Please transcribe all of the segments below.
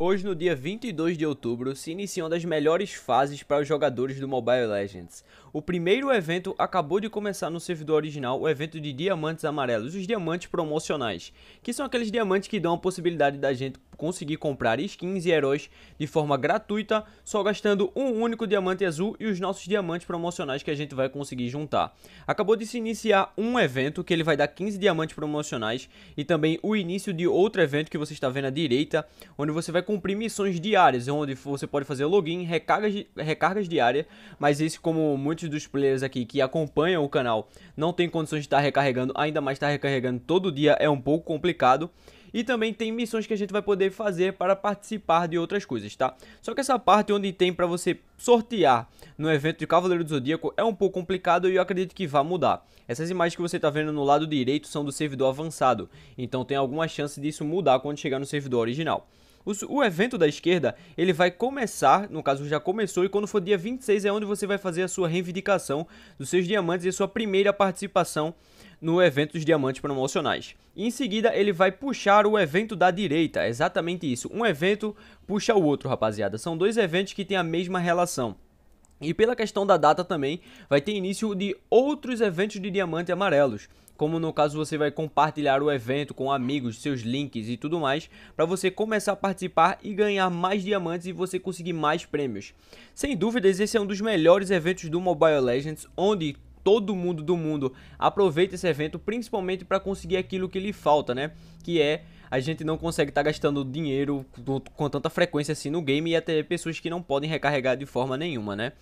Hoje, no dia 22 de outubro, se inicia uma das melhores fases para os jogadores do Mobile Legends. O primeiro evento acabou de começar no servidor original, o evento de diamantes amarelos, os diamantes promocionais, que são aqueles diamantes que dão a possibilidade da gente conseguir comprar skins e heróis de forma gratuita, só gastando um único diamante azul e os nossos diamantes promocionais que a gente vai conseguir juntar. Acabou de se iniciar um evento que ele vai dar 15 diamantes promocionais e também o início de outro evento que você está vendo à direita, onde você vai cumprir missões diárias, onde você pode fazer login, recargas, recargas diárias, mas esse como muitos dos players aqui que acompanham o canal não tem condições de estar recarregando, ainda mais estar recarregando todo dia é um pouco complicado. E também tem missões que a gente vai poder fazer para participar de outras coisas, tá? Só que essa parte onde tem para você sortear no evento de Cavaleiro do Zodíaco é um pouco complicado e eu acredito que vai mudar. Essas imagens que você está vendo no lado direito são do servidor avançado, então tem alguma chance disso mudar quando chegar no servidor original. O, evento da esquerda, ele vai começar, no caso já começou, e quando for dia 26 é onde você vai fazer a sua reivindicação dos seus diamantes e a sua primeira participação no evento dos diamantes promocionais. E em seguida, ele vai puxar o evento da direita, é exatamente isso. Um evento puxa o outro, rapaziada. São dois eventos que têm a mesma relação. E pela questão da data também, vai ter início de outros eventos de diamante amarelos, como no caso você vai compartilhar o evento com amigos, seus links e tudo mais, para você começar a participar e ganhar mais diamantes e você conseguir mais prêmios. Sem dúvidas, esse é um dos melhores eventos do Mobile Legends, onde todo mundo do mundo aproveita esse evento, principalmente para conseguir aquilo que lhe falta, né? Que é a gente não consegue estar tá gastando dinheiro com tanta frequência assim no game e até pessoas que não podem recarregar de forma nenhuma, né?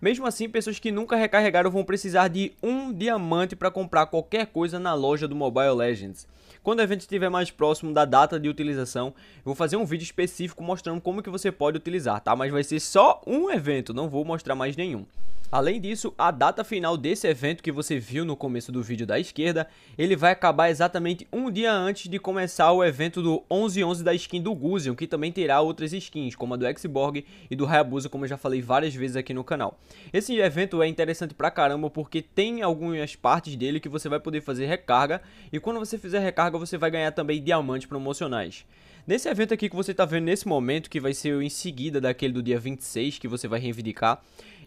Mesmo assim, pessoas que nunca recarregaram vão precisar de um diamante para comprar qualquer coisa na loja do Mobile Legends. Quando o evento estiver mais próximo da data de utilização, eu vou fazer um vídeo específico mostrando como que você pode utilizar, tá? Mas vai ser só um evento, não vou mostrar mais nenhum. Além disso, a data final desse evento que você viu no começo do vídeo da esquerda, ele vai acabar exatamente um dia antes de começar o evento evento do 1111 da skin do Guzion, que também terá outras skins, como a do Xborg e do Hayabusa, como eu já falei várias vezes aqui no canal. Esse evento é interessante pra caramba, porque tem algumas partes dele que você vai poder fazer recarga, e quando você fizer recarga, você vai ganhar também diamantes promocionais. Nesse evento aqui que você está vendo nesse momento, que vai ser em seguida daquele do dia 26, que você vai reivindicar,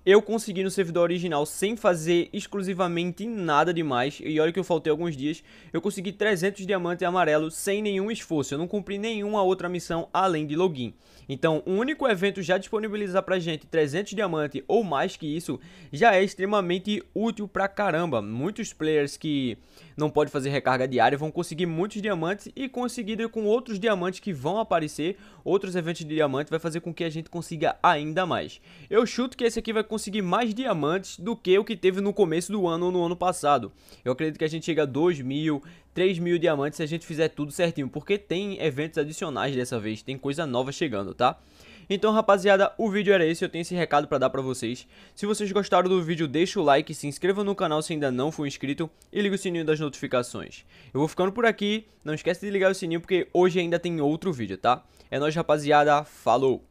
eu consegui no servidor original sem fazer exclusivamente nada demais, e olha que eu faltei alguns dias, eu consegui 300 diamantes amarelos sem nenhum esforço, eu não cumpri nenhuma outra missão além de login. Então, o único evento já disponibilizar pra gente 300 diamantes ou mais que isso, já é extremamente útil pra caramba. Muitos players que não podem fazer recarga diária vão conseguir muitos diamantes e conseguido com outros diamantes que vão aparecer, outros eventos de diamante vai fazer com que a gente consiga ainda mais. Eu chuto que esse aqui vai conseguir mais diamantes do que o que teve no começo do ano ou no ano passado. Eu acredito que a gente chega a 2 mil, 3 mil diamantes se a gente fizer tudo certinho, porque tem eventos adicionais dessa vez, tem coisa nova chegando, tá? Então, rapaziada, o vídeo era esse, eu tenho esse recado para dar para vocês. Se vocês gostaram do vídeo, deixa o like, se inscreva no canal se ainda não for inscrito e liga o sininho das notificações. Eu vou ficando por aqui, não esquece de ligar o sininho porque hoje ainda tem outro vídeo, tá? É nóis, rapaziada, falou!